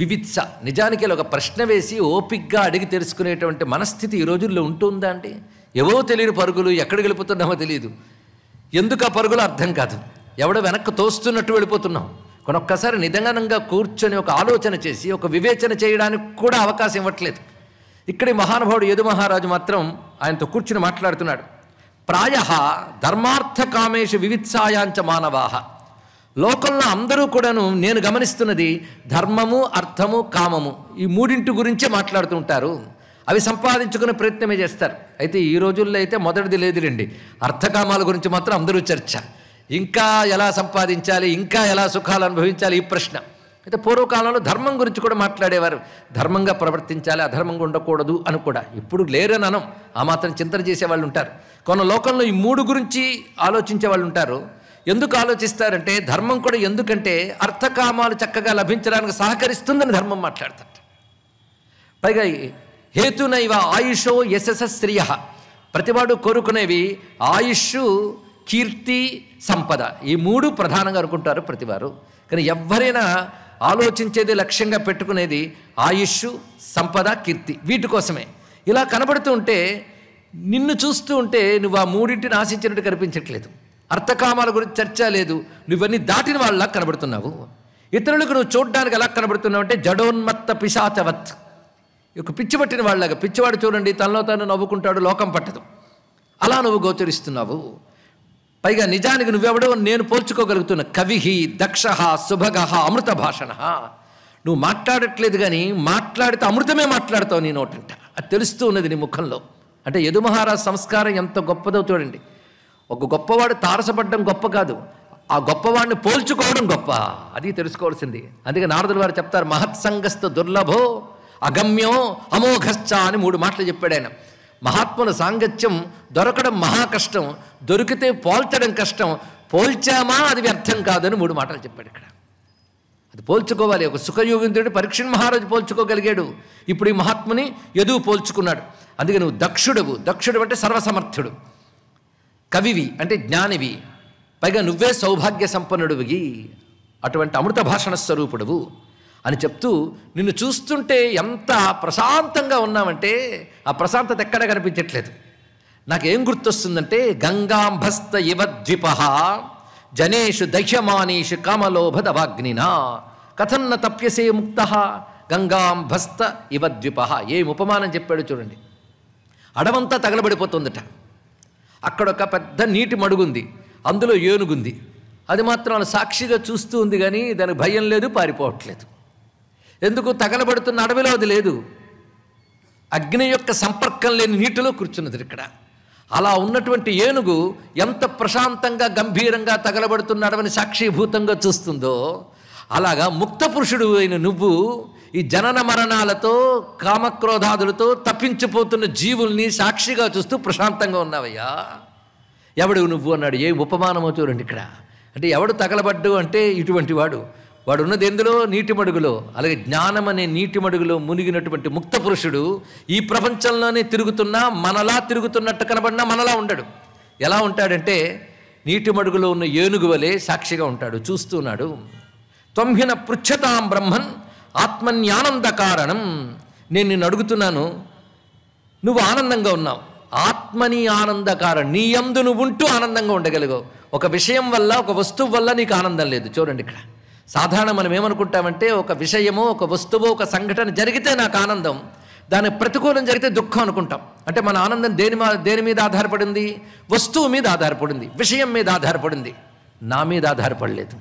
వివిత్స నిజానికి ఒక ప్రశ్న వేసి ఓపిక్గా అడిగి తెలుసుకునేటువంటి మనస్థితి ఈ రోజుల్లో ఉంటుందా అండి ఎవో తెలియని పరుగులు ఎక్కడికి వెళ్ళిపోతున్నామో తెలియదు ఎందుకు ఆ పరుగులు అర్థం కాదు ఎవడో వెనక్కి తోస్తున్నట్టు వెళ్ళిపోతున్నాం కొనొక్కసారి నిదంగనంగా కూర్చొని ఒక ఆలోచన చేసి ఒక వివేచన చేయడానికి కూడా అవకాశం ఇవ్వట్లేదు ఇక్కడి మహానుభావుడు యదు మహారాజు మాత్రం ఆయనతో కూర్చుని మాట్లాడుతున్నాడు ప్రాయ ధర్మార్థ కామేషు వివిత్సాయాంచ మానవాహ లోకంలో అందరూ కూడాను నేను గమనిస్తున్నది ధర్మము అర్థము కామము ఈ మూడింటి గురించే మాట్లాడుతుంటారు అవి సంపాదించుకునే ప్రయత్నమే చేస్తారు అయితే ఈ రోజుల్లో అయితే మొదటిది లేదులేండి అర్థకామాల గురించి మాత్రం అందరూ చర్చ ఇంకా ఎలా సంపాదించాలి ఇంకా ఎలా సుఖాలు అనుభవించాలి ఈ ప్రశ్న అయితే పూర్వకాలంలో ధర్మం గురించి కూడా మాట్లాడేవారు ధర్మంగా ప్రవర్తించాలి అధర్మంగా ఉండకూడదు అని కూడా ఇప్పుడు లేరని అనం ఆ మాత్రం చింతన చేసేవాళ్ళు ఉంటారు కొన్ని లోకంలో ఈ మూడు గురించి ఆలోచించే వాళ్ళు ఉంటారు ఎందుకు ఆలోచిస్తారంటే ధర్మం కూడా ఎందుకంటే అర్థకామాలు చక్కగా లభించడానికి సహకరిస్తుందని ధర్మం మాట్లాడతాడు పైగా హేతునైవ ఆయుషో యశస స్త్రీయ ప్రతివాడు కోరుకునేవి ఆయుష్ కీర్తి సంపద ఈ మూడు ప్రధానంగా అనుకుంటారు ప్రతివారు కానీ ఎవరైనా ఆలోచించేది లక్ష్యంగా పెట్టుకునేది ఆయుష్ సంపద కీర్తి వీటి కోసమే ఇలా కనబడుతూ ఉంటే నిన్ను చూస్తూ ఉంటే నువ్వు ఆ మూడింటిని ఆశించినట్టు కనిపించట్లేదు అర్థకామాల గురించి చర్చ లేదు నువ్వన్నీ దాటిన వాళ్ళలా కనబడుతున్నావు ఇతరులకు నువ్వు చూడడానికి ఎలా కనబడుతున్నావు అంటే జడోన్మత్త పిశాచవత్ ఒక పిచ్చి పట్టిన వాళ్ళగా పిచ్చివాడు చూడండి తనలో తను నవ్వుకుంటాడు లోకం పట్టదు అలా నువ్వు గోచరిస్తున్నావు పైగా నిజానికి నువ్వెవడో నేను పోల్చుకోగలుగుతున్న కవిహి దక్ష సుభగ అమృత భాషణ నువ్వు మాట్లాడట్లేదు కానీ మాట్లాడితే అమృతమే మాట్లాడతావు నీ నోటంట అది తెలుస్తూ ఉన్నది నీ ముఖంలో అంటే మహారాజ్ సంస్కారం ఎంత గొప్పదో చూడండి ఒక గొప్పవాడు తారసపడడం గొప్ప కాదు ఆ గొప్పవాడిని పోల్చుకోవడం గొప్ప అది తెలుసుకోవాల్సింది అందుకే నారదుల వారు చెప్తారు మహత్సంగస్థ దుర్లభో అగమ్యో అమోఘశ్చ అని మూడు మాటలు చెప్పాడు ఆయన మహాత్ముల సాంగత్యం దొరకడం మహా కష్టం దొరికితే పోల్చడం కష్టం పోల్చామా అది వ్యర్థం కాదని మూడు మాటలు చెప్పాడు ఇక్కడ అది పోల్చుకోవాలి ఒక సుఖయోగింతుడు పరీక్ష మహారాజు పోల్చుకోగలిగాడు ఇప్పుడు ఈ మహాత్ముని ఎదువు పోల్చుకున్నాడు అందుకే నువ్వు దక్షుడవు దక్షుడు అంటే సర్వసమర్థుడు కవివి అంటే జ్ఞానివి పైగా నువ్వే సౌభాగ్య సంపన్నుడివి అటువంటి అమృత భాషణ స్వరూపుడువు అని చెప్తూ నిన్ను చూస్తుంటే ఎంత ప్రశాంతంగా ఉన్నామంటే ఆ ప్రశాంతత ఎక్కడ కనిపించట్లేదు నాకేం గుర్తొస్తుందంటే గంగాంభస్త ఇవద్విప జనేషు దహ్యమానీషు కామలోభదవాగ్నినా కథన్న తప్యసే ముక్త గంగాంభస్త ఇవద్విప ఏం ఉపమానం చెప్పాడు చూడండి అడవంతా తగలబడిపోతుందట అక్కడ ఒక పెద్ద నీటి మడుగుంది అందులో ఏనుగుంది అది మాత్రం సాక్షిగా చూస్తూ ఉంది కానీ దానికి భయం లేదు పారిపోవట్లేదు ఎందుకు తగలబడుతున్న అడవిలో అది లేదు అగ్ని యొక్క సంపర్కం లేని నీటిలో కూర్చున్నది ఇక్కడ అలా ఉన్నటువంటి ఏనుగు ఎంత ప్రశాంతంగా గంభీరంగా తగలబడుతున్న అడవిని సాక్షిభూతంగా చూస్తుందో అలాగా ముక్త పురుషుడు అయిన నువ్వు ఈ జనన మరణాలతో కామక్రోధాదులతో తప్పించిపోతున్న జీవుల్ని సాక్షిగా చూస్తూ ప్రశాంతంగా ఉన్నావయ్యా ఎవడు నువ్వు అన్నాడు ఏ ఉపమానమో చూడండి ఇక్కడ అంటే ఎవడు తగలబడ్డు అంటే ఇటువంటి వాడు వాడు ఉన్నది ఎందులో నీటి మడుగులో అలాగే జ్ఞానం అనే నీటి మడుగులో మునిగినటువంటి ముక్త పురుషుడు ఈ ప్రపంచంలోనే తిరుగుతున్నా మనలా తిరుగుతున్నట్టు కనబడినా మనలా ఉండడు ఎలా ఉంటాడంటే నీటి మడుగులో ఉన్న ఏనుగు వలె సాక్షిగా ఉంటాడు చూస్తున్నాడు త్వంహిన పృచ్ఛతాం బ్రహ్మన్ ఆత్మన్యానంద కారణం నేను నిన్ను అడుగుతున్నాను నువ్వు ఆనందంగా ఉన్నావు ఆత్మని కారణం నీ యందు నువ్వు ఉంటూ ఆనందంగా ఉండగలిగవు ఒక విషయం వల్ల ఒక వస్తువు వల్ల నీకు ఆనందం లేదు చూడండి ఇక్కడ సాధారణ మనం ఏమనుకుంటామంటే ఒక విషయమో ఒక వస్తువు ఒక సంఘటన జరిగితే నాకు ఆనందం దాని ప్రతికూలం జరిగితే దుఃఖం అనుకుంటాం అంటే మన ఆనందం దేని దేని మీద ఆధారపడింది వస్తువు మీద ఆధారపడింది విషయం మీద ఆధారపడింది నా మీద ఆధారపడలేదు